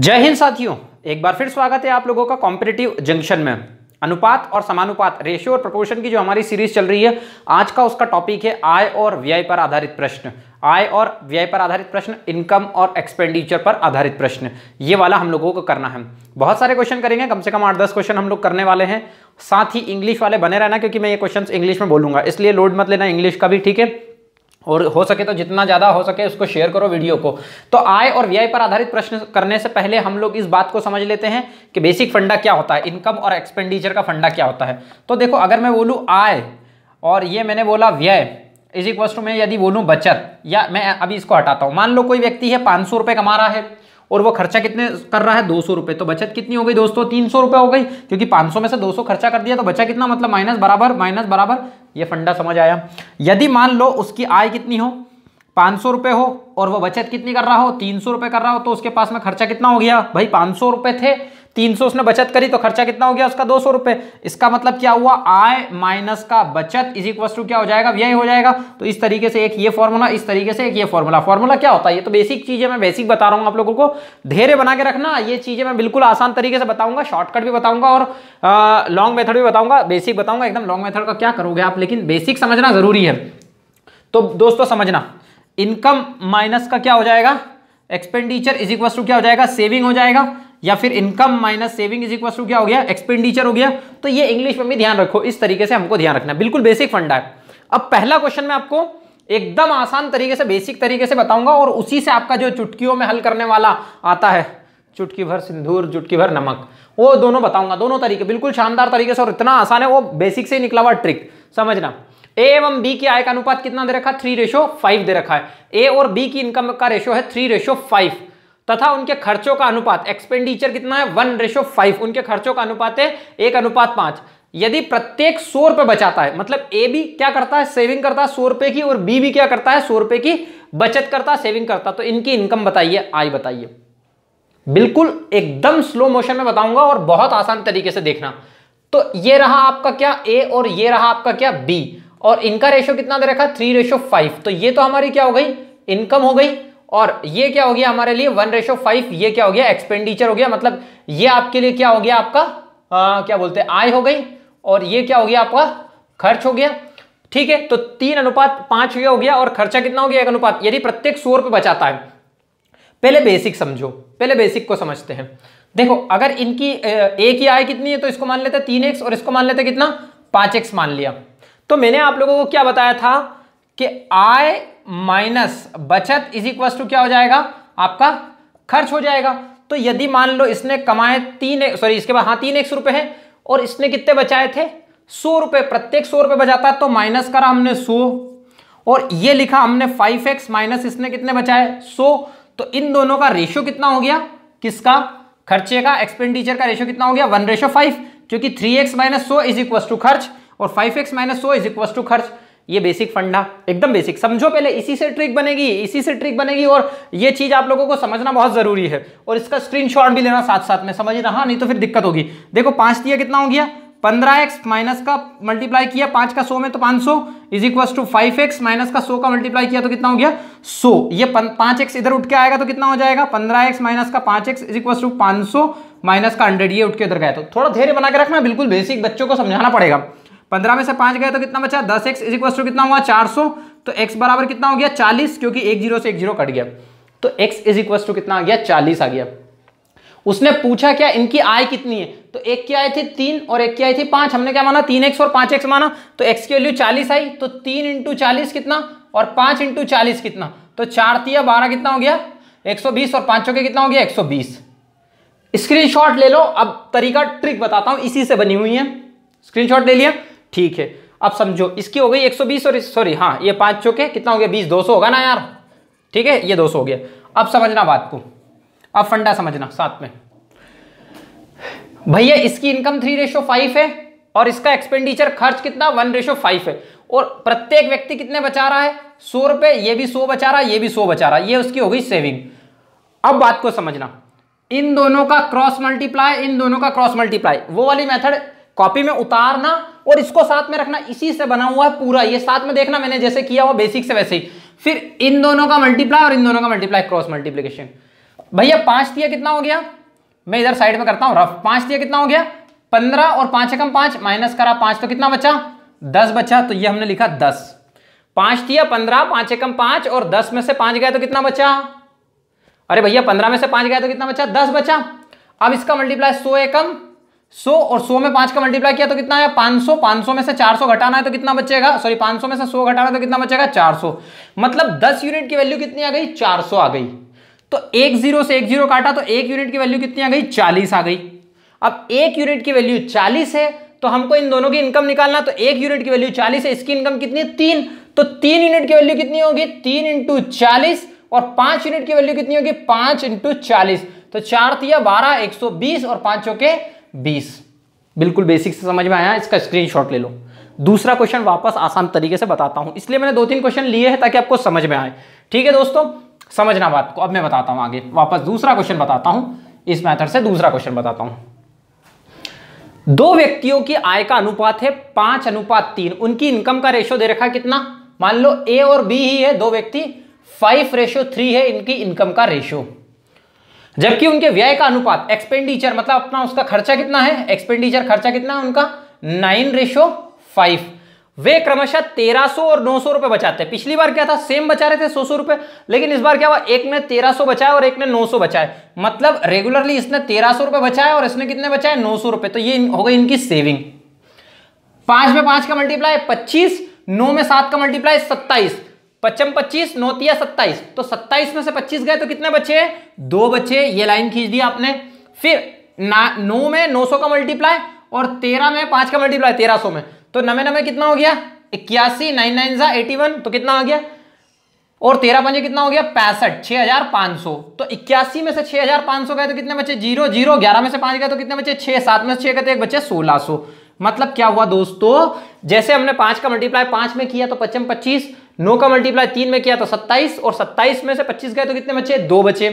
जय हिंद साथियों एक बार फिर स्वागत है आप लोगों का कॉम्पिटेटिव जंक्शन में अनुपात और समानुपात रेशियो और प्रपोर्शन की जो हमारी सीरीज चल रही है आज का उसका टॉपिक है आय और व्यय पर आधारित प्रश्न आय और व्यय पर आधारित प्रश्न इनकम और एक्सपेंडिचर पर आधारित प्रश्न ये वाला हम लोगों को करना है बहुत सारे क्वेश्चन करेंगे कम से कम आठ दस क्वेश्चन हम लोग करने वाले हैं साथ ही इंग्लिश वाले बने रहना क्योंकि मैं ये क्वेश्चन इंग्लिश में बोलूंगा इसलिए लोड मत लेना इंग्लिश का भी ठीक है और हो सके तो जितना ज़्यादा हो सके उसको शेयर करो वीडियो को तो आय और व्यय पर आधारित प्रश्न करने से पहले हम लोग इस बात को समझ लेते हैं कि बेसिक फंडा क्या होता है इनकम और एक्सपेंडिचर का फंडा क्या होता है तो देखो अगर मैं बोलूँ आय और ये मैंने बोला व्यय इज इक्वल टू मैं यदि बोलूँ बचत या मैं अभी इसको हटाता हूँ मान लो कोई व्यक्ति है पाँच सौ रुपये कमा रहा है और वो खर्चा कितने कर रहा है दो सौ रुपये तो बचत कितनी हो गई दोस्तों तीन सौ रुपये हो गई क्योंकि पाँच सौ में से दो सौ खर्चा कर दिया तो बचा कितना मतलब माइनस बराबर माइनस बराबर ये फंडा समझ आया यदि मान लो उसकी आय कितनी हो पाँच सौ रुपये हो और वो बचत कितनी कर रहा हो तीन सौ रुपये कर रहा हो तो उसके पास में खर्चा कितना हो गया भाई पाँच सौ रुपये थे तीन सौ उसने बचत करी तो खर्चा कितना हो गया उसका दो सौ रुपए इसका मतलब क्या हुआ आय माइनस का बचत इज इक्वल टू क्या हो जाएगा व्यय हो जाएगा तो इस तरीके से एक ये फॉर्मूला इस तरीके से एक ये फॉर्मूला फॉर्मूला क्या होता है ये तो बेसिक चीजें मैं बेसिक बता रहा हूँ आप लोगों को धैर्य बना के रखना ये चीजें मैं बिल्कुल आसान तरीके से बताऊंगा शॉर्टकट भी बताऊंगा और लॉन्ग मेथड भी बताऊंगा बेसिक बताऊंगा एकदम लॉन्ग मेथड का क्या करोगे आप लेकिन बेसिक समझना जरूरी है तो दोस्तों समझना इनकम माइनस का क्या हो जाएगा एक्सपेंडिचर इज इक्वल टू क्या हो जाएगा सेविंग हो जाएगा या फिर income minus saving is equal to क्या हो गया एक्सपेंडिचर हो गया तो ये इंग्लिश में भी ध्यान रखो इस तरीके से हमको ध्यान रखना बिल्कुल बेसिक फंडा है अब पहला क्वेश्चन में आपको एकदम आसान तरीके से बेसिक तरीके से बताऊंगा और उसी से आपका जो चुटकियों में हल करने वाला आता है चुटकी भर सिंदूर चुटकी भर नमक वो दोनों बताऊंगा दोनों तरीके बिल्कुल शानदार तरीके से और इतना आसान है वो बेसिक से निकला हुआ ट्रिक समझना ए एवं बी की आय का अनुपात कितना दे रखा है थ्री रेशो फाइव दे रखा है ए और बी की इनकम का रेशो है थ्री रेशो फाइव तथा उनके खर्चों का अनुपात एक्सपेंडिचर कितना है वन रेशो फाइव उनके खर्चों का अनुपात है एक अनुपात पांच यदि प्रत्येक सौ रुपए बचाता है मतलब ए भी क्या करता है सेविंग करता है सौ रुपए की और बी भी क्या करता है सौ रुपए की बचत करता है सेविंग करता तो इनकी इनकम बताइए आई बताइए बिल्कुल एकदम स्लो मोशन में बताऊंगा और बहुत आसान तरीके से देखना तो ये रहा आपका क्या ए और ये रहा आपका क्या बी और इनका रेशो कितना दे रखा थ्री रेशो फाइव तो ये तो हमारी क्या हो गई इनकम हो गई और ये क्या हो गया हमारे लिए वन रेशो फाइव ये क्या हो गया एक्सपेंडिचर हो गया मतलब ये आपके लिए क्या हो गया आपका आ, क्या बोलते हैं आय हो गई और ये क्या हो गया आपका खर्च हो गया ठीक है तो तीन अनुपात पांच ये हो गया और खर्चा कितना हो गया एक अनुपात यदि प्रत्येक सौ रुपये बचाता है पहले बेसिक समझो पहले बेसिक को समझते हैं देखो अगर इनकी एक ही आय कितनी है तो इसको मान लेते तीन एक्स और इसको मान लेते कितना पांच एक्स मान लिया तो मैंने आप लोगों को क्या बताया था कि आय माइनस बचत इज इक्व टू क्या हो जाएगा आपका खर्च हो जाएगा तो यदि मान लो इसने कमाए तीन सॉरी इसके बाद हाँ तीन एक सौ रुपए है और इसने कितने बचाए थे सौ रुपए प्रत्येक सौ रुपए बचाता है तो माइनस करा हमने सौ और ये लिखा हमने फाइव एक्स माइनस इसने कितने बचाए सौ तो इन दोनों का रेशियो कितना हो गया किसका खर्चे का एक्सपेंडिचर का रेशियो कितना हो गया वन रेशियो फाइव क्योंकि थ्री एक्स माइनस सो इज इक्वस टू खर्च और फाइव एक्स माइनस सो इज इक्वस टू खर्च ये बेसिक फंडा एकदम बेसिक समझो पहले इसी से ट्रिक बनेगी इसी से ट्रिक बनेगी और ये चीज आप लोगों को समझना बहुत जरूरी है और इसका स्क्रीनशॉट भी लेना साथ साथ में समझ रहा नहीं तो फिर दिक्कत होगी देखो पांच दिया कितना हो गया पंद्रह एक्स माइनस का मल्टीप्लाई किया पांच का सो में तो पांच सौ is equal to five x minus का सो का मल्टीप्लाई किया तो कितना हो गया सो ये पांच एक्स इधर उठ के आएगा तो कितना हो जाएगा पंद्रह एक्स माइनस का पांच एक्स इज इक्वल टू पांच सौ माइनस का हंड्रेड ये उठ के उधर गया तो थोड़ा धैर्य बना के रखना बिल्कुल बेसिक बच्चों को समझाना पड़ेगा पंद्रह में से पांच गए तो कितना बचा दस एक्स इज इक्वल टू कितना हुआ चार सौ तो एक्स बराबर कितना हो गया चालीस क्योंकि एक जीरो से एक जीरो कट गया तो एक्स इज इक्वल टू कितना आ गया चालीस आ गया उसने पूछा क्या इनकी आय कितनी है तो एक की आय थी तीन और एक की आय थी पांच हमने क्या माना तीन एक्स और पांच एक्स माना तो एक्स की वैल्यू चालीस आई तो तीन इंटू चालीस कितना और पांच इंटू चालीस कितना तो चार तिया बारह कितना हो गया एक सौ बीस और पांचों के कितना हो गया एक सौ बीस स्क्रीनशॉट ले लो अब तरीका ट्रिक बताता हूं इसी से बनी हुई है स्क्रीनशॉट ले लिया ठीक है अब समझो इसकी हो गई 120 और सॉरी हाँ ये पाँच चौके कितना हो गया 20 200 होगा ना यार ठीक है ये 200 हो गया अब समझना बात को अब फंडा समझना साथ में भैया इसकी इनकम थ्री रेशो फाइव है और इसका एक्सपेंडिचर खर्च कितना वन रेशो फाइव है और प्रत्येक व्यक्ति कितने बचा रहा है सौ रुपए ये भी सौ बचा रहा है ये भी सौ बचा रहा है ये उसकी हो गई सेविंग अब बात को समझना इन दोनों का क्रॉस मल्टीप्लाई इन दोनों का क्रॉस मल्टीप्लाई वो वाली मेथड कॉपी में उतारना और इसको साथ में रखना इसी से बना हुआ है पूरा ये साथ में देखना मैंने जैसे किया हुआ बेसिक से वैसे ही फिर इन दोनों का मल्टीप्लाई और इन दोनों का मल्टीप्लाई क्रॉस मल्टीप्लीकेशन भैया पांच दिया कितना हो गया मैं इधर साइड में करता हूं रफ पांच दिया कितना हो गया पंद्रह और पांच एकम पांच माइनस करा पांच तो कितना बचा दस बचा तो ये हमने लिखा दस पांच दिया पंद्रह पांच एकम पांच और दस में से पांच गया तो कितना बचा अरे भैया पंद्रह में से पांच गया तो कितना बचा दस बचा अब इसका मल्टीप्लाई सो एकम सौ और सौ में पांच का मल्टीप्लाई किया तो कितना आया पांच सौ पांच सौ में से चार सौ घटाना है तो कितना बचेगा सॉरी पांच सौ में से सौ घटाना है तो कितना बचेगा चार सौ मतलब दस यूनिट की वैल्यू कितनी आ गई चार सौ आ गई तो एक जीरो से एक जीरो काटा तो एक यूनिट की वैल्यू कितनी आ गई चालीस आ गई अब एक यूनिट की वैल्यू चालीस है तो हमको इन दोनों की इनकम निकालना तो एक यूनिट की वैल्यू चालीस है इसकी इनकम कितनी है तीन तो तीन यूनिट की वैल्यू कितनी होगी तीन इंटू चालीस और पांच यूनिट की वैल्यू कितनी होगी पांच इंटू चालीस तो चार दिया बारह एक सौ बीस और पांच के बीस बिल्कुल बेसिक से समझ में आया इसका स्क्रीन ले लो दूसरा क्वेश्चन वापस आसान तरीके से बताता हूं इसलिए मैंने दो तीन क्वेश्चन लिए हैं ताकि आपको समझ में आए ठीक है दोस्तों समझना बात को अब मैं बताता हूं आगे वापस दूसरा क्वेश्चन बताता हूं इस मैथड से दूसरा क्वेश्चन बताता हूं दो व्यक्तियों की आय का अनुपात है पांच अनुपात तीन उनकी इनकम का रेशियो दे रखा कितना मान लो ए और बी ही है दो व्यक्ति फाइव रेशियो थ्री है इनकी इनकम का रेशियो जबकि उनके व्यय का अनुपात एक्सपेंडिचर मतलब अपना उसका खर्चा कितना है एक्सपेंडिचर खर्चा कितना है उनका नाइन रेशो फाइव वे क्रमशः तेरह सौ और नौ सौ रुपए बचाते हैं पिछली बार क्या था सेम बचा रहे थे सौ सौ रुपए लेकिन इस बार क्या हुआ एक ने तेरह सौ बचाया और एक ने नौ सौ बचाए मतलब रेगुलरली इसने तेरह सौ रुपए बचाया और इसने कितने बचाए नौ सौ रुपए तो ये हो गई इनकी सेविंग पांच में पांच का मल्टीप्लाई पच्चीस नौ में सात का मल्टीप्लाई सत्ताईस पच्चम पच्चीस नोतिया सत्ताईस तो सत्ताईस में से पच्चीस गए तो कितने बच्चे दो बच्चे ये लाइन खींच दिया आपने फिर नौ में नौ सौ का मल्टीप्लाई और तेरह में पांच का मल्टीप्लाई तेरह सौ में तो नवे नवे कितना हो गया इक्यासी नाइन नाइन सा एटी वन तो कितना आ गया और तेरह पंजे कितना हो गया पैंसठ छह हजार पांच सौ तो इक्यासी में से छह हजार पांच सौ गए तो कितने बच्चे जीरो जीरो ग्यारह में से पांच गए तो कितने बच्चे छह सात में से छह गए तो एक बचे सोलह सौ मतलब क्या हुआ दोस्तों जैसे हमने पांच का मल्टीप्लाई पांच में किया तो पच्चम पच्चीस नौ का मल्टीप्लाई तीन में किया तो सत्ताईस और सत्ताईस में से पच्चीस गए तो कितने बचे दो बचे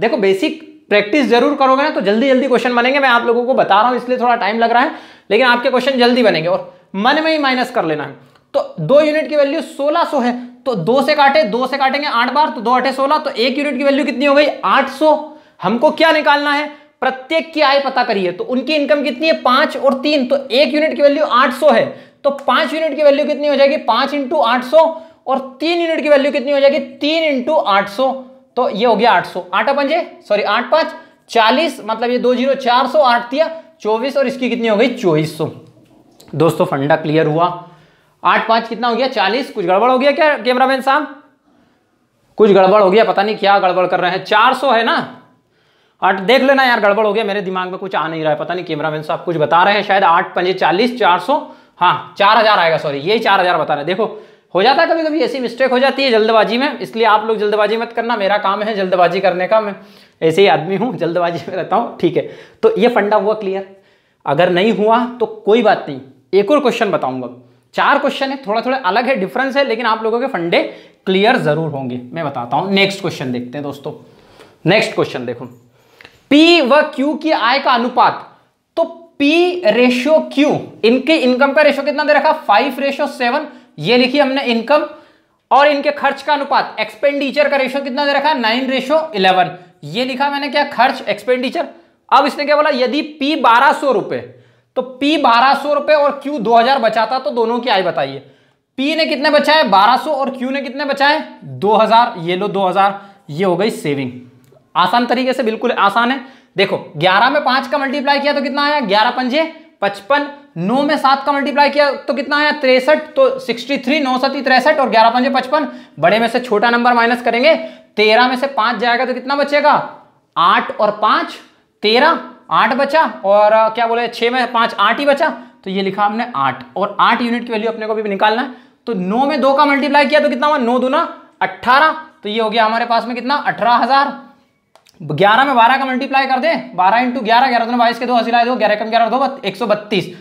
देखो बेसिक प्रैक्टिस जरूर करोगे ना तो जल्दी जल्दी क्वेश्चन बनेंगे मैं आप लोगों को बता रहा हूँ इसलिए थोड़ा टाइम लग रहा है लेकिन आपके क्वेश्चन जल्दी बनेंगे और मन में ही माइनस कर लेना है तो दो यूनिट की वैल्यू सोलह सो है तो दो से काटे दो से काटेंगे आठ बार तो दो अठे सोलह तो एक यूनिट की वैल्यू कितनी हो गई आठ सौ हमको क्या निकालना है प्रत्येक की आय पता करिए तो उनकी इनकम कितनी है पांच और तीन तो एक यूनिट की वैल्यू आठ सौ है तो पांच यूनिट की वैल्यू कितनी हो जाएगी पांच इंटू आठ सौ और तीन यूनिट की वैल्यू कितनी हो जाएगी तीन इंटू आठ सौ तो ये हो गया आठ सौ आठ पंजे सॉरी आठ पांच चालीस मतलब ये दो जीरो चार सौ आठ दिया चौबीस और इसकी कितनी हो गई चौबीस सौ दोस्तों फंडा क्लियर हुआ आठ पांच कितना हो गया चालीस कुछ गड़बड़ हो गया क्या कैमरा मैन साहब कुछ गड़बड़ हो गया पता नहीं क्या गड़बड़ कर रहे हैं चार सौ है ना आठ देख लेना यार गड़बड़ हो गया मेरे दिमाग में कुछ आ नहीं रहा है पता नहीं कैमरा मैन साहब कुछ बता रहे हैं शायद आठ पंजे चालीस चार सौ हाँ चार हजार आएगा सॉरी यही चार हजार बता रहे हैं देखो हो जाता है कभी कभी ऐसी मिस्टेक हो जाती है जल्दबाजी में इसलिए आप लोग जल्दबाजी मत करना मेरा काम है जल्दबाजी करने का मैं ऐसे ही आदमी हूँ जल्दबाजी में रहता हूँ ठीक है तो ये फंडा हुआ क्लियर अगर नहीं हुआ तो कोई बात नहीं एक और क्वेश्चन बताऊंगा चार क्वेश्चन है थोड़ा थोड़ा अलग है डिफरेंस है लेकिन आप लोगों के फंडे क्लियर जरूर होंगे मैं बताता हूँ नेक्स्ट क्वेश्चन देखते हैं दोस्तों नेक्स्ट क्वेश्चन देखो पी व क्यू की आय का अनुपात तो पी रेशियो क्यू इनके इनकम का रेशियो कितना दे रखा फाइव रेशियो सेवन ये लिखी हमने इनकम और इनके खर्च का अनुपात एक्सपेंडिचर का रेशो कितना दे रखा है नाइन रेशो इलेवन ये लिखा मैंने क्या खर्च एक्सपेंडिचर अब इसने क्या बोला यदि पी बारह सौ रुपए तो पी बारह सौ रुपए और क्यू दो हजार बचाता तो दोनों की आय बताइए पी ने कितने बचाए बारह सौ और क्यू ने कितने बचाए दो हजार ये लो दो हजार ये हो गई सेविंग आसान तरीके से बिल्कुल आसान है देखो ग्यारह में पांच का मल्टीप्लाई किया तो कितना आया ग्यारह पंजे पचपन नौ में सात का मल्टीप्लाई किया तो कितना आया तिरसठ तो सिक्सटी थ्री नौ सती तिरसठ और ग्यारह पंजे पचपन बड़े में से छोटा नंबर माइनस करेंगे तेरह में से पांच जाएगा तो कितना बचेगा आठ और पांच तेरह आठ बचा और क्या बोले छह में पांच आठ ही बचा तो ये लिखा हमने आठ और आठ यूनिट की वैल्यू अपने को भी निकालना है तो नौ में दो का मल्टीप्लाई किया तो कितना हुआ नौ दूना अट्ठारह तो ये हो गया हमारे पास में कितना अठारह हज़ार ग्यारह में बारह का मल्टीप्लाई कर दे बारह इंटू ग्यारह ग्यारह दोनों बाईस के दो हजार दो ग्यारह कम ग्यारह दो एक सौ बत्तीस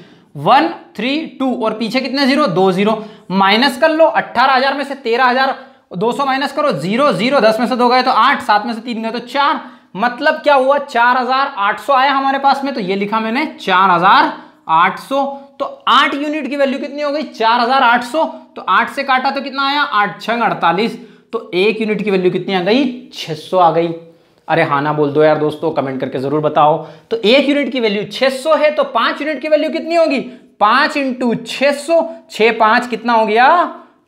वन थ्री टू और पीछे कितने जीरो दो जीरो माइनस कर लो अट्ठारह हजार में से तेरह हजार दो सौ माइनस करो जीरो जीरो दस में से दो गए तो आठ सात में से तीन गए तो चार मतलब क्या हुआ चार हजार आठ सौ आया हमारे पास में तो ये लिखा मैंने चार हजार आठ सौ तो आठ यूनिट की वैल्यू कितनी हो गई चार हजार आठ सौ तो आठ से काटा तो कितना आया आठ छंग अड़तालीस तो एक यूनिट की वैल्यू कितनी आ गई छह सौ आ गई अरे हाना बोल दो यार दोस्तों तो कमेंट करके जरूर बताओ तो एक यूनिट की वैल्यू 600 है तो पांच यूनिट की वैल्यू कितनी होगी पांच इंटू छह सौ छह पांच कितना हो गया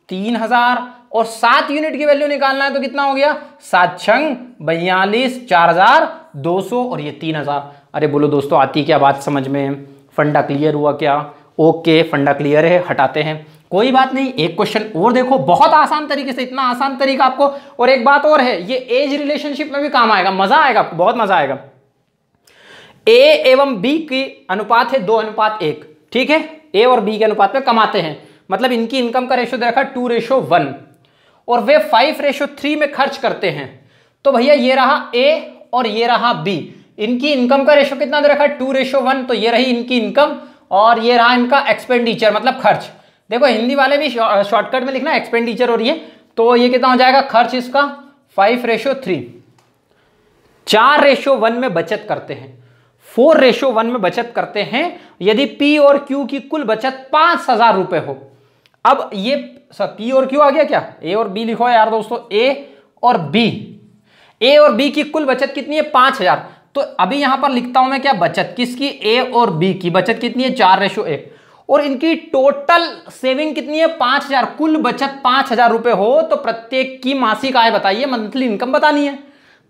तीन हजार और सात यूनिट की वैल्यू निकालना है तो कितना हो गया सात छंग बयालीस चार हजार दो सौ और ये तीन हजार अरे बोलो दोस्तों आती क्या बात समझ में फंडा क्लियर हुआ क्या ओके फंडा क्लियर है हटाते हैं कोई बात नहीं एक क्वेश्चन और देखो बहुत आसान तरीके से इतना आसान तरीका आपको और एक बात और है ये एज रिलेशनशिप में भी काम आएगा मजा आएगा आपको बहुत मजा आएगा ए एवं बी की अनुपात है दो अनुपात एक ठीक है ए और बी के अनुपात में कमाते हैं मतलब इनकी इनकम का रेशो दे रखा टू रेशो वन और वे फाइव रेशो थ्री में खर्च करते हैं तो भैया ये रहा ए और ये रहा बी इनकी इनकम का रेशो कितना दे रखा है टू रेशो वन तो ये रही इनकी इनकम और ये रहा इनका एक्सपेंडिचर मतलब खर्च देखो हिंदी वाले भी शॉर्टकट में लिखना एक्सपेंडिचर और ये तो ये कितना हो जाएगा खर्च इसका फाइव रेशो थ्री चार रेशो वन में बचत करते हैं फोर रेशो वन में बचत करते हैं यदि पी और क्यू की कुल बचत पांच हजार रुपए हो अब ये पी और क्यू आ गया क्या ए और बी लिखो यार दोस्तों ए और बी ए और बी की कुल बचत कितनी है पांच हजार तो अभी यहां पर लिखता हूं मैं क्या बचत किसकी ए और बी की बचत कितनी है चार रेशो एक और इनकी टोटल सेविंग कितनी है पांच हजार कुल बचत पांच हजार रुपए हो तो प्रत्येक की मासिक आय बताइए मंथली इनकम बतानी है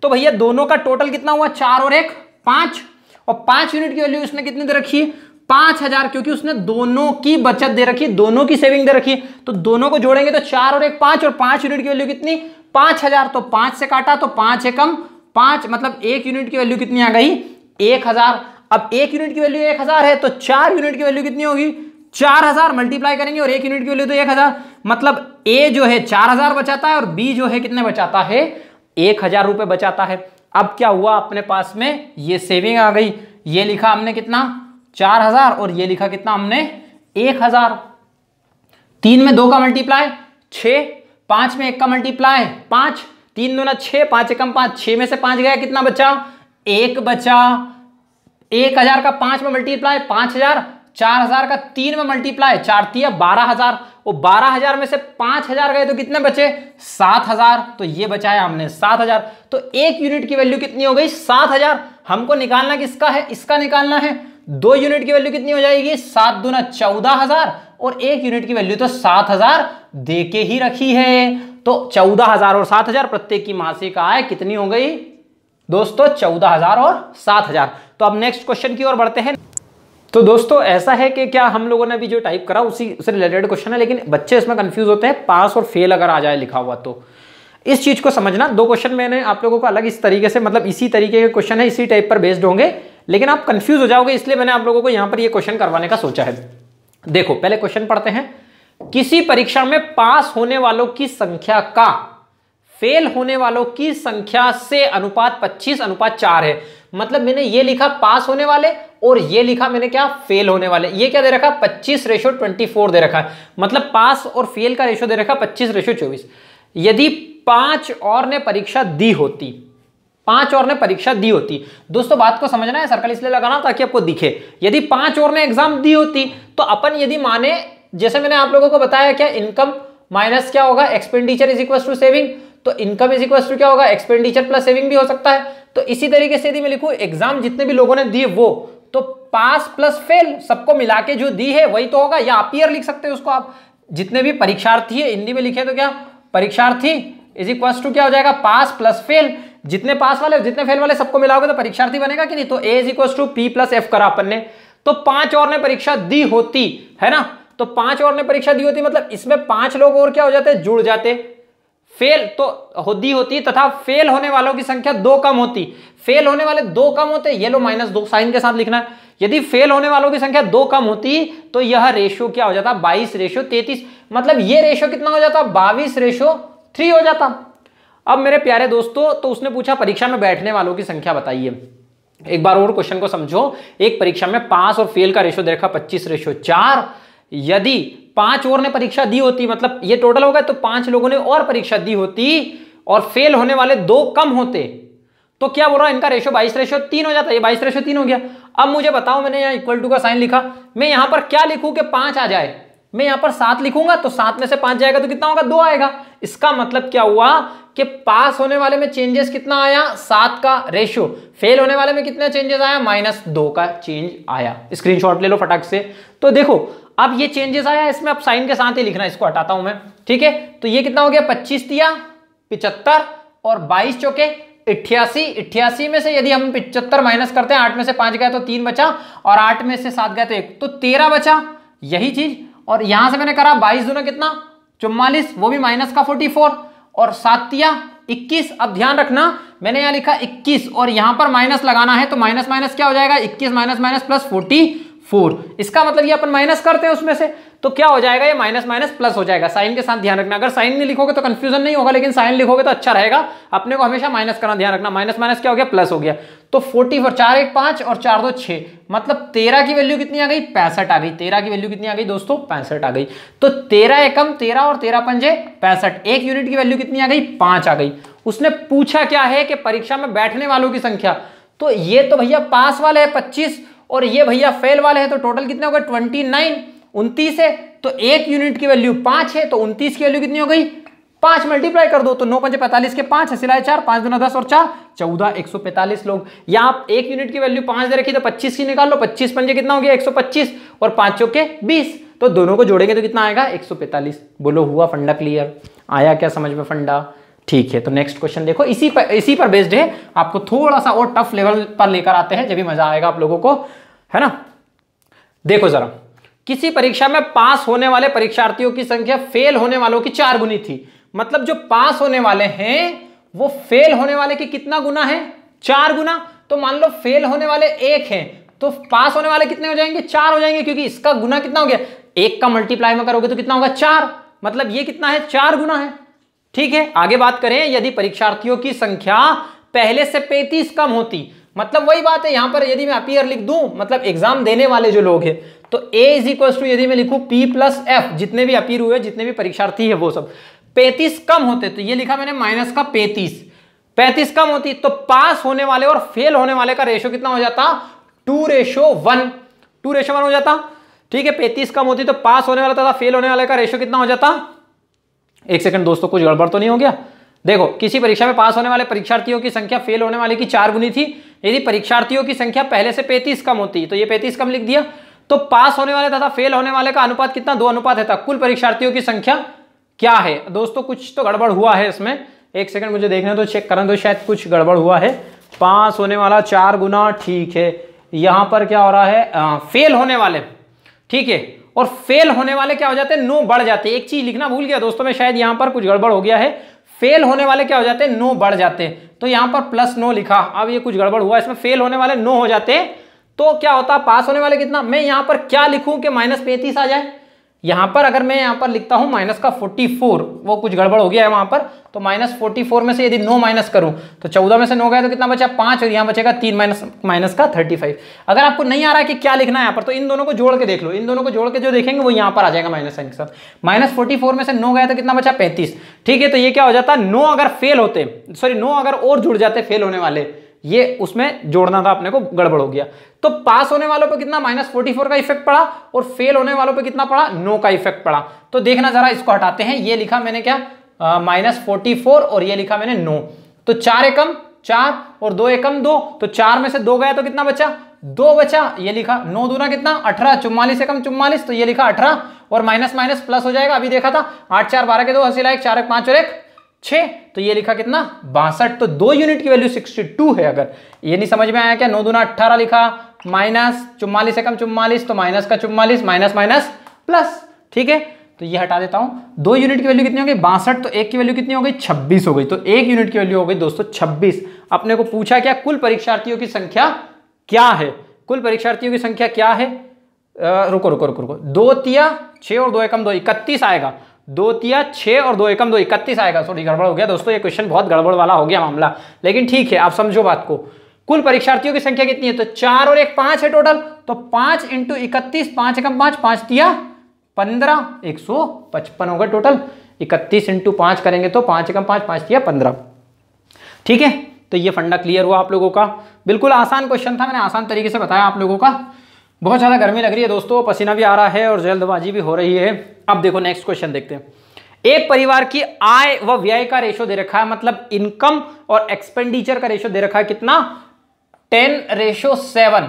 तो भैया दोनों का टोटल कितना हुआ चार और एक पांच और पांच यूनिट की वैल्यू इसने कितनी दे रखी है पांच हजार क्योंकि उसने दोनों की बचत दे रखी दोनों की सेविंग दे रखी तो दोनों को जोड़ेंगे तो चार और एक पांच और पांच यूनिट की वैल्यू कितनी पांच हजार तो पांच से काटा तो पांच एकम पांच मतलब एक यूनिट की वैल्यू कितनी आ गई एक हजार अब एक यूनिट की वैल्यू एक हजार है तो चार यूनिट की वैल्यू कितनी होगी चार हजार मल्टीप्लाई करेंगे और एक यूनिट की वैल्यू तो एक हजार मतलब ए जो है चार हजार बचाता है और बी जो है कितने बचाता है एक हजार रुपए बचाता है अब क्या हुआ अपने पास में ये सेविंग आ गई ये लिखा हमने कितना चार हजार और ये लिखा कितना हमने एक हजार तीन में दो का मल्टीप्लाई छ पांच में एक का मल्टीप्लाई पांच तीन दो ना छ पांच एकम पांच छ में से पांच गया कितना बचा एक बचा एक हजार का पांच में मल्टीप्लाई पांच हजार चार हजार का तीन में मल्टीप्लाई चार तीया बारह हजार वो बारह हजार में से पांच हजार गए तो कितने बचे सात हजार तो ये बचाया हमने सात हजार तो एक यूनिट की वैल्यू कितनी हो गई सात हजार हमको निकालना किसका है इसका निकालना है दो यूनिट की वैल्यू कितनी हो जाएगी सात दूना चौदह हजार और एक यूनिट की वैल्यू तो सात हजार दे के ही रखी है तो चौदह हजार और सात हजार प्रत्येक की मासिक आय कितनी हो गई दोस्तों चौदह हजार और सात हजार तो अब नेक्स्ट क्वेश्चन की ओर बढ़ते हैं तो दोस्तों ऐसा है कि क्या हम लोगों ने अभी जो टाइप करा उसी से रिलेटेड क्वेश्चन है लेकिन बच्चे इसमें कंफ्यूज होते हैं पास और फेल अगर आ जाए लिखा हुआ तो इस चीज को समझना दो क्वेश्चन मैंने आप लोगों को अलग इस तरीके से मतलब इसी तरीके के क्वेश्चन है इसी टाइप पर बेस्ड होंगे लेकिन आप कंफ्यूज हो जाओगे इसलिए मैंने आप लोगों को यहां पर यह क्वेश्चन करवाने का सोचा है देखो पहले क्वेश्चन पढ़ते हैं किसी परीक्षा में पास होने वालों की संख्या का फेल होने वालों की संख्या से अनुपात 25 अनुपात 4 है मतलब मैंने ये लिखा पास होने वाले और ये लिखा मैंने क्या फेल होने वाले ये क्या दे रखा पच्चीस रेशो ट्वेंटी फोर दे रखा है मतलब पास और फेल का रेशो दे रखा पच्चीस रेशो चौबीस यदि पांच और ने परीक्षा दी होती पांच और ने परीक्षा दी होती दोस्तों बात को समझना है सर्कल इसलिए लगाना ताकि आपको दिखे यदि पांच और ने एग्जाम दी होती तो अपन यदि माने जैसे मैंने आप लोगों को बताया क्या इनकम माइनस क्या होगा expenditure is equal to saving तो इनकम इज इक्वल टू क्या होगा एक्सपेंडिचर प्लस सेविंग भी हो सकता है तो इसी तरीके से यदि मैं लिखूँ एग्जाम जितने भी लोगों ने दिए वो तो पास प्लस फेल सबको मिला के जो दी है वही तो होगा या अपीयर लिख सकते हैं उसको आप जितने भी परीक्षार्थी है हिंदी में लिखे तो क्या परीक्षार्थी इज इक्वल टू क्या हो जाएगा पास प्लस फेल जितने पास वाले जितने फेल वाले सबको मिलाओगे तो परीक्षार्थी बनेगा कि नहीं तो A is equal to P plus F करा अपन ने तो पांच और ने परीक्षा दी होती है ना तो पांच और ने परीक्षा दी होती मतलब इसमें पांच लोग और क्या हो जाते जुड़ जाते फेल तो होती होती तथा फेल होने वालों की संख्या दो कम होती फेल होने वाले दो कम होते ये लो माइनस दो साइन के साथ लिखना है यदि फेल होने वालों की संख्या दो कम होती तो यह रेशियो क्या हो जाता बाईस रेशियो तैतीस मतलब ये रेशियो कितना हो जाता बाईस रेशियो थ्री हो जाता अब मेरे प्यारे दोस्तों तो उसने पूछा परीक्षा में बैठने वालों की संख्या बताइए एक बार और क्वेश्चन को समझो एक परीक्षा में पास और फेल का रेशो देखा पच्चीस रेशो चार यदि पांच और ने परीक्षा दी होती मतलब ये टोटल होगा तो पांच लोगों ने और परीक्षा दी होती और फेल होने वाले दो कम होते तो क्या बोल रहा इनका रेशो बाईस रेशो तीन हो जाता है ये बाईस रेशो तीन हो गया अब मुझे बताओ मैंने यहाँ इक्वल टू का साइन लिखा मैं यहां पर क्या लिखूँ कि पांच आ जाए मैं यहां पर सात लिखूंगा तो सात में से पांच जाएगा तो कितना होगा दो आएगा इसका मतलब क्या हुआ कि पास होने वाले में चेंजेस कितना आया सात का रेशियो फेल होने वाले में कितना चेंजेस आया माइनस दो का चेंज आया स्क्रीनशॉट ले लो फटाक से तो देखो अब ये चेंजेस आया इसमें अब साइन के साथ ही लिखना इसको हटाता हूं मैं ठीक है तो ये कितना हो गया पच्चीस दिया पिचहत्तर और बाईस चौके इट्ठियासी इट्ठियासी में से यदि हम पिचहत्तर माइनस करते हैं आठ में से पांच गया तो तीन बचा और आठ में से सात गया तो एक तो तेरह बचा यही चीज और यहां से मैंने करा बाईस दोनों कितना चुम्वालीस वो भी माइनस का फोर्टी फोर और सातिया इक्कीस अब ध्यान रखना मैंने यहां लिखा इक्कीस और यहां पर माइनस लगाना है तो माइनस माइनस क्या हो जाएगा इक्कीस minus minus plus forty four इसका मतलब ये अपन माइनस करते हैं उसमें से तो क्या हो जाएगा ये माइनस माइनस प्लस हो जाएगा साइन के साथ ध्यान रखना अगर साइन नहीं लिखोगे तो कंफ्यूजन नहीं होगा लेकिन साइन लिखोगे तो अच्छा रहेगा अपने को हमेशा माइनस करना ध्यान रखना माइनस माइनस क्या हो गया प्लस हो गया तो फोर्टी फोर चार एक पांच और चार दो छह मतलब तेरह की वैल्यू कितनी आ गई पैंसठ आ गई तेरह की वैल्यू कितनी आ गई दोस्तों पैंसठ आ गई तो तेरह एकम तेरह और तेरह पंजे पैंसठ एक यूनिट की वैल्यू कितनी आ गई पांच आ गई उसने पूछा क्या है कि परीक्षा में बैठने वालों की संख्या तो ये तो भैया पास वाले है पच्चीस और ये भैया फेल वाले हैं तो टोटल कितने हो गए ट्वेंटी नाइन उनतीस है तो एक यूनिट की वैल्यू पांच है तो उनतीस की वैल्यू कितनी हो गई पांच मल्टीप्लाई कर दो तो नौ पंजे पैंतालीस के पांच है सिलाए चार पांच दुना दस और चार चौदह एक सौ पैंतालीस लोग यहां आप एक यूनिट की वैल्यू पांच दे रखी तो पच्चीस की निकाल लो पच्चीस पंजे कितना हो गया एक सौ पच्चीस और पांचों के बीस तो दोनों को जोड़ेंगे तो कितना आएगा एक सौ पैंतालीस बोलो हुआ फंडा क्लियर आया क्या समझ में फंडा ठीक है तो नेक्स्ट क्वेश्चन देखो इसी पर इसी पर बेस्ड है आपको थोड़ा सा और टफ लेवल पर लेकर आते हैं जब भी मजा आएगा आप लोगों को है ना देखो जरा किसी परीक्षा में पास होने वाले परीक्षार्थियों की संख्या फेल होने वालों की चार गुनी थी मतलब जो पास होने वाले हैं वो फेल होने वाले की कितना गुना है चार गुना तो मान लो फेल होने वाले एक हैं तो पास होने वाले कितने हो जाएंगे चार हो जाएंगे क्योंकि इसका गुना कितना हो गया एक का मल्टीप्लाई में करोगे तो कितना होगा चार मतलब ये कितना है चार गुना है ठीक है आगे बात करें यदि परीक्षार्थियों की संख्या पहले से 35 कम होती मतलब वही बात है यहां पर यदि मैं अपीयर लिख दूं मतलब एग्जाम देने वाले जो लोग हैं तो ए इज इक्वल टू यदि मैं लिखूं पी प्लस एफ जितने भी अपीयर हुए जितने भी परीक्षार्थी है वो सब पैंतीस कम होते तो ये लिखा मैंने माइनस का पैंतीस पैंतीस कम होती तो पास होने वाले और फेल होने वाले का रेशो कितना हो जाता two ratio one two ratio one हो जाता ठीक है पैंतीस कम होती तो पास होने वाला तथा फेल होने वाले का रेशो कितना हो जाता एक सेकंड दोस्तों कुछ गड़बड़ तो नहीं हो गया देखो किसी परीक्षा में पास होने वाले परीक्षार्थियों की संख्या फेल होने वाले की चार गुनी थी यदि परीक्षार्थियों की संख्या पहले से पैंतीस कम होती तो ये पैंतीस कम लिख दिया तो पास होने वाले तथा फेल होने वाले का अनुपात कितना दो अनुपात है था कुल परीक्षार्थियों की संख्या क्या है दोस्तों कुछ तो गड़बड़ हुआ है इसमें एक सेकंड मुझे देखने तो चेक करें तो शायद कुछ गड़बड़ हुआ है पास होने वाला चार गुना ठीक है यहां पर क्या हो रहा है आ, फेल होने वाले ठीक है और फेल होने वाले क्या हो जाते हैं नो बढ़ जाते हैं एक चीज लिखना भूल गया दोस्तों में शायद यहां पर कुछ गड़बड़ हो गया है फेल होने वाले क्या हो जाते हैं नो बढ़ जाते हैं तो यहां पर प्लस नो लिखा अब ये कुछ गड़बड़ हुआ इसमें फेल होने वाले नो हो जाते हैं तो क्या होता पास होने वाले कितना मैं यहां पर क्या लिखूं कि माइनस पैंतीस आ जाए यहां पर अगर मैं यहां पर लिखता हूं माइनस का 44 वो कुछ गड़बड़ हो गया है वहां पर तो माइनस फोर्टी में से यदि नो माइनस करूं तो 14 में से नो गया तो कितना बचा पांच और यहां बचेगा तीन माइनस माइनस का 35 अगर आपको नहीं आ रहा है कि क्या लिखना है यहां पर तो इन दोनों को जोड़ के देख लो इन दोनों को जोड़ के जो देखेंगे वो यहां पर आ जाएगा माइनस साइन के साथ माइनस फोर्टी में से नो गया तो कितना बचा पैंतीस ठीक है तो ये क्या हो जाता नो अगर फेल होते सॉरी नो अगर और जुड़ जाते फेल होने वाले ये उसमें जोड़ना था अपने को गड़बड़ हो गया तो पास होने वालों पे कितना माइनस फोर्टी फोर का इफेक्ट पड़ा और फेल होने वालों पे कितना पड़ा नो का इफेक्ट पड़ा तो देखना जरा इसको हटाते हैं ये लिखा मैंने क्या माइनस फोर्टी फोर और ये लिखा मैंने नो तो चार एकम चार और दो एकम दो तो चार में से दो गया तो कितना बचा दो बचा ये लिखा नो दूना कितना अठारह चुम्वालीस एकम चुम्वालीस तो ये लिखा अठारह और माइनस माइनस प्लस हो जाएगा अभी देखा था आठ चार बारह के दो हसी लाख चार एक पांच और एक छे तो ये लिखा कितना बासठ तो दो यूनिट की वैल्यू सिक्सटी टू है अगर ये नहीं समझ में आया क्या नौ दूना अट्ठारह लिखा माइनस चुम्मालीस एकम कम तो माइनस का चुम्वालीस माइनस माइनस प्लस ठीक है तो ये हटा देता हूं दो यूनिट की वैल्यू कितनी हो गई बासठ तो एक की वैल्यू कितनी हो गई छब्बीस हो गई तो एक यूनिट की वैल्यू हो गई दोस्तों छब्बीस अपने को पूछा क्या कुल परीक्षार्थियों की संख्या क्या है कुल परीक्षार्थियों की संख्या क्या है आ, रुको रुको रुको रुको दो तिया छ और दो एकम दो इकतीस आएगा दो तिया छ और दो एकम दो इकतीस आएगा सॉरी गड़बड़ हो गया दोस्तों ये क्वेश्चन बहुत गड़बड़ वाला हो गया मामला लेकिन ठीक है आप समझो बात को कुल परीक्षार्थियों की संख्या कितनी है तो चार और एक पांच है टोटल तो पांच इंटू इकतीस पांच कम पांच पांच दिया पंद्रह एक सौ पचपन होगा टोटल इकतीस इंटू पांच करेंगे तो पांच एकम पांच पांच दिया पंद्रह ठीक है तो ये फंडा क्लियर हुआ आप लोगों का बिल्कुल आसान क्वेश्चन था मैंने आसान तरीके से बताया आप लोगों का बहुत ज़्यादा गर्मी लग रही है दोस्तों पसीना भी आ रहा है और जल्दबाजी भी हो रही है अब देखो नेक्स्ट क्वेश्चन देखते हैं एक परिवार की आय व व्यय का रेशो दे रखा है मतलब इनकम और एक्सपेंडिचर का रेशो दे रखा है कितना टेन रेशो सेवन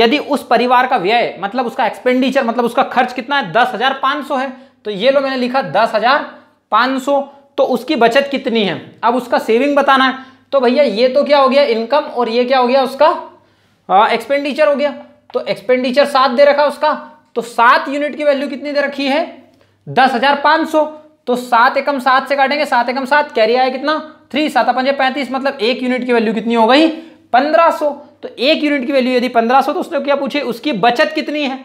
यदि उस परिवार का व्यय मतलब उसका एक्सपेंडिचर मतलब उसका खर्च कितना है दस हजार पांच सौ है तो ये लो मैंने लिखा दस हजार पांच सौ तो उसकी बचत कितनी है अब उसका सेविंग बताना है तो भैया ये तो क्या हो गया इनकम और ये क्या हो गया उसका एक्सपेंडिचर हो गया तो एक्सपेंडिचर सात दे रखा उसका तो सात यूनिट की वैल्यू कितनी दे रखी है दस हजार पांच सौ तो सात एकम सात से काटेंगे सात एकम सात कैरी आया कितना थ्री सात पंजे पैंतीस मतलब एक यूनिट की वैल्यू कितनी हो गई 1500 तो एक यूनिट की वैल्यू यदि 1500 तो उसने क्या पूछे उसकी बचत कितनी है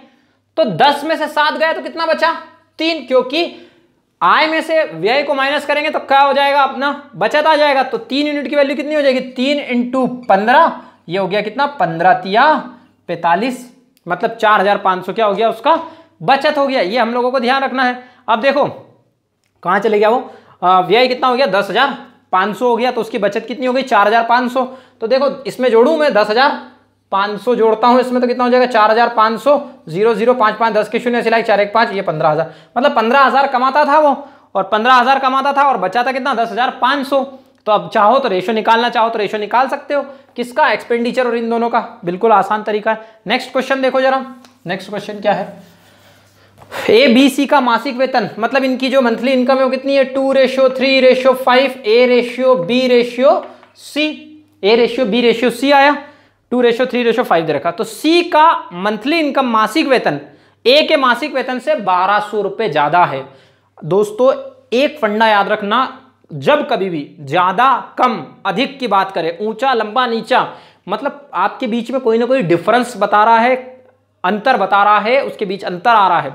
तो 10 में से सात गया तो कितना बचा तीन क्योंकि आय में से व्यय को माइनस करेंगे तो क्या हो जाएगा अपना बचत आ जाएगा तो तीन यूनिट की वैल्यू कितनी हो जाएगी तीन इंटू पंद्रह यह हो गया कितना पंद्रह तिया पैतालीस मतलब चार हजार पाँच सौ क्या हो गया उसका बचत हो गया ये हम लोगों को ध्यान रखना है अब देखो कहां चले गया वो व्यय कितना हो गया दस हजार 500 हो गया तो उसकी बचत कितनी हो गई 4500 तो देखो इसमें जोड़ू मैं दस हजार सौ जोड़ता हूं इसमें तो कितना हो जाएगा चार हज़ार पांच सौ जीरो जीरो पांच पांच दस के शून्य सिलाई चार एक पांच ये पंद्रह हज़ार मतलब पंद्रह हज़ार कमाता था वो और पंद्रह हज़ार कमाता था और बचा था कितना दस हज़ार पांच सौ तो अब चाहो तो रेशो निकालना चाहो तो रेशो निकाल सकते हो किसका एक्सपेंडिचर और इन दोनों का बिल्कुल आसान तरीका है नेक्स्ट क्वेश्चन देखो जरा नेक्स्ट क्वेश्चन क्या है ए बी सी का मासिक वेतन मतलब इनकी जो मंथली इनकम है वो कितनी है two ratio three ratio five A ratio B ratio C A ratio B ratio C आया two ratio three ratio five दे रखा तो सी का मंथली इनकम मासिक वेतन ए के मासिक वेतन से बारह सौ रुपये ज़्यादा है दोस्तों एक फंडा याद रखना जब कभी भी ज़्यादा कम अधिक की बात करें ऊंचा लंबा नीचा मतलब आपके बीच में कोई ना कोई डिफरेंस बता रहा है अंतर बता रहा है उसके बीच अंतर आ रहा है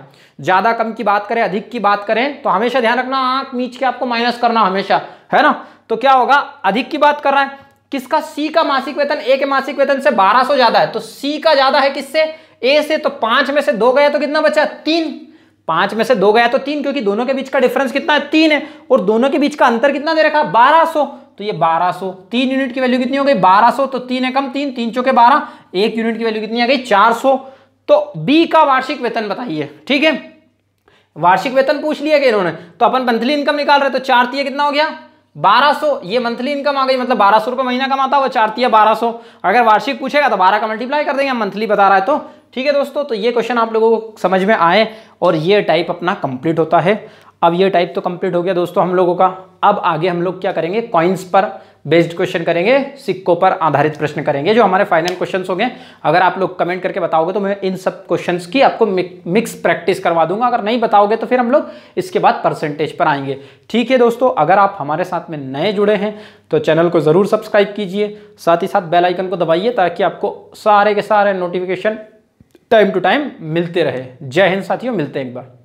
ज्यादा कम की बात करें अधिक की बात करें तो हमेशा ध्यान रखना आंख मीच के आपको माइनस करना हमेशा है ना तो क्या होगा अधिक की बात कर रहा है किसका सी का मासिक वेतन ए के मासिक वेतन से 1200 ज्यादा है तो सी का ज्यादा है किससे ए से तो पांच में से दो गया तो कितना बचा तीन पांच में से दो गया तो तीन क्योंकि दोनों के बीच का डिफरेंस कितना है तीन है और दोनों के बीच का अंतर कितना दे रखा बारह सौ तो ये 1200 तीन यूनिट की वैल्यू कितनी हो गई 1200 तो तीन है कम तीन तीन चौके बारह एक यूनिट की वैल्यू कितनी आ गई 400 तो बी का वार्षिक वेतन बताइए ठीक है वार्षिक वेतन पूछ लिया गया इन्होंने तो अपन मंथली इनकम निकाल रहे तो चार तीय कितना हो गया 1200 ये मंथली इनकम आ गई मतलब बारह सौ महीना कमाता है चार तीय 1200 अगर वार्षिक पूछेगा तो 12 का मल्टीप्लाई कर देंगे मंथली बता रहा है तो ठीक है दोस्तों तो ये क्वेश्चन आप लोगों को समझ में आए और ये टाइप अपना कंप्लीट होता है अब ये टाइप तो कंप्लीट हो गया दोस्तों हम लोगों का अब आगे हम लोग क्या करेंगे कॉइन्स पर बेस्ड क्वेश्चन करेंगे सिक्कों पर आधारित प्रश्न करेंगे जो हमारे फाइनल क्वेश्चन होंगे अगर आप लोग कमेंट करके बताओगे तो मैं इन सब क्वेश्चन की आपको मिक्स प्रैक्टिस करवा दूंगा अगर नहीं बताओगे तो फिर हम लोग इसके बाद परसेंटेज पर आएंगे ठीक है दोस्तों अगर आप हमारे साथ में नए जुड़े हैं तो चैनल को ज़रूर सब्सक्राइब कीजिए साथ ही साथ बेल आइकन को दबाइए ताकि आपको सारे के सारे नोटिफिकेशन टाइम टू टाइम मिलते रहे जय हिंद साथियों मिलते हैं एक बार